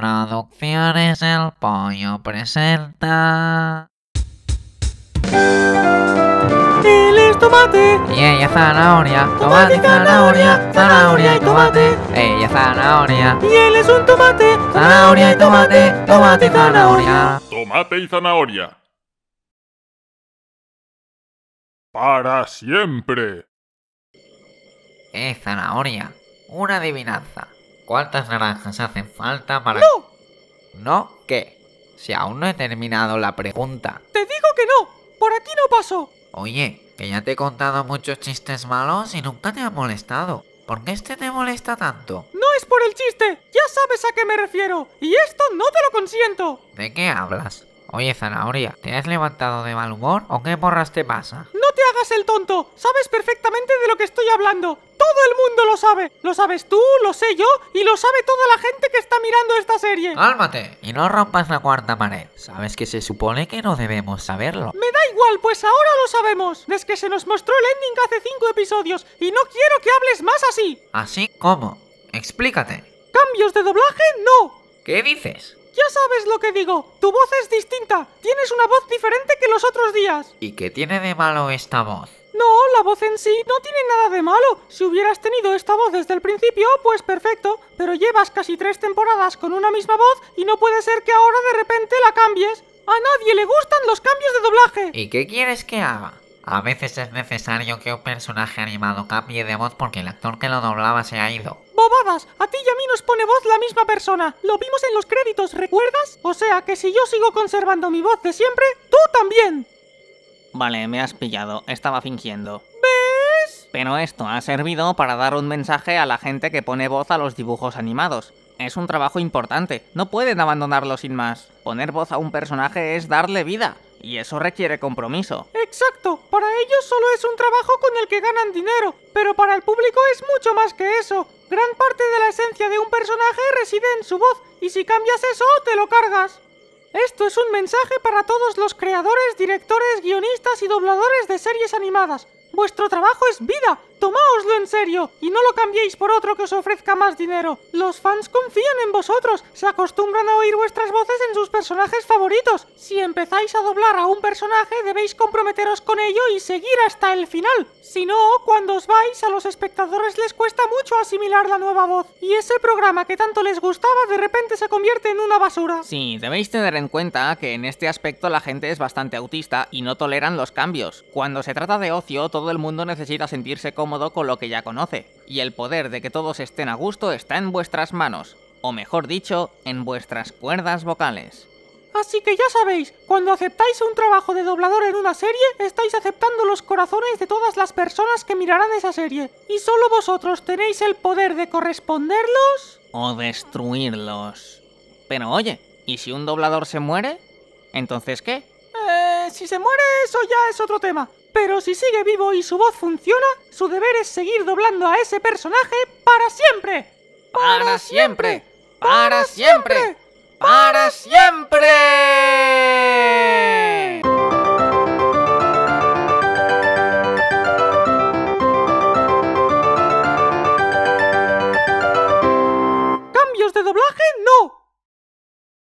Producciones El Pollo presenta. Él es tomate. Y ella zanahoria. Tomate, y zanahoria. Zanahoria y tomate. Ella zanahoria. Y él es un tomate. Zanahoria y tomate. Tomate y zanahoria. Tomate y zanahoria. Para siempre. Es zanahoria. Una adivinanza. ¿Cuántas naranjas hacen falta para...? ¡No! ¿No? ¿Qué? Si aún no he terminado la pregunta. ¡Te digo que no! ¡Por aquí no paso! Oye, que ya te he contado muchos chistes malos y nunca te ha molestado. ¿Por qué este te molesta tanto? No es por el chiste, ya sabes a qué me refiero, y esto no te lo consiento. ¿De qué hablas? Oye, zanahoria, ¿te has levantado de mal humor o qué porras te pasa? No te hagas el tonto, sabes perfectamente de lo que estoy hablando, todo el mundo lo sabe. Lo sabes tú, lo sé yo y lo sabe toda la gente que está mirando esta serie. Cálmate y no rompas la cuarta pared. Sabes que se supone que no debemos saberlo. Me da igual, pues ahora lo sabemos. Desde que se nos mostró el ending hace cinco episodios y no quiero que hables más así. ¿Así cómo? Explícate. ¿Cambios de doblaje? No. ¿Qué dices? Ya sabes lo que digo, tu voz es distinta, tienes una voz diferente que los otros días. ¿Y qué tiene de malo esta voz? No, la voz en sí no tiene nada de malo. Si hubieras tenido esta voz desde el principio, pues perfecto. Pero llevas casi tres temporadas con una misma voz y no puede ser que ahora de repente la cambies. A nadie le gustan los cambios de doblaje. ¿Y qué quieres que haga? A veces es necesario que un personaje animado cambie de voz porque el actor que lo doblaba se ha ido. ¡Bobadas! A ti y a mí nos pone voz la misma persona. Lo vimos en los créditos, ¿recuerdas? O sea que si yo sigo conservando mi voz de siempre, tú también. Vale, me has pillado, estaba fingiendo. ¿Ves? Pero esto ha servido para dar un mensaje a la gente que pone voz a los dibujos animados. Es un trabajo importante, no pueden abandonarlo sin más. Poner voz a un personaje es darle vida, y eso requiere compromiso. Exacto, para ellos solo es un trabajo con el que ganan dinero, pero para el público es mucho más que eso. Gran parte de la esencia de un personaje reside en su voz, y si cambias eso, te lo cargas. Esto es un mensaje para todos los creadores, directores, guionistas y dobladores de series animadas. Vuestro trabajo es vida Tomáoslo en serio y no lo cambiéis por otro que os ofrezca más dinero. Los fans confían en vosotros, se acostumbran a oír vuestras voces en sus personajes favoritos. Si empezáis a doblar a un personaje debéis comprometeros con ello y seguir hasta el final. Si no, cuando os vais a los espectadores les cuesta mucho asimilar la nueva voz y ese programa que tanto les gustaba de repente se convierte en una basura. Sí, debéis tener en cuenta que en este aspecto la gente es bastante autista y no toleran los cambios. Cuando se trata de ocio todo el mundo necesita sentirse cómodo modo con lo que ya conoce, y el poder de que todos estén a gusto está en vuestras manos, o mejor dicho, en vuestras cuerdas vocales. Así que ya sabéis, cuando aceptáis un trabajo de doblador en una serie, estáis aceptando los corazones de todas las personas que mirarán esa serie, y solo vosotros tenéis el poder de corresponderlos o destruirlos. Pero oye, ¿y si un doblador se muere? ¿Entonces qué? Eh, si se muere, eso ya es otro tema. Pero si sigue vivo y su voz funciona, su deber es seguir doblando a ese personaje para siempre. Para, siempre. Para siempre. Para siempre.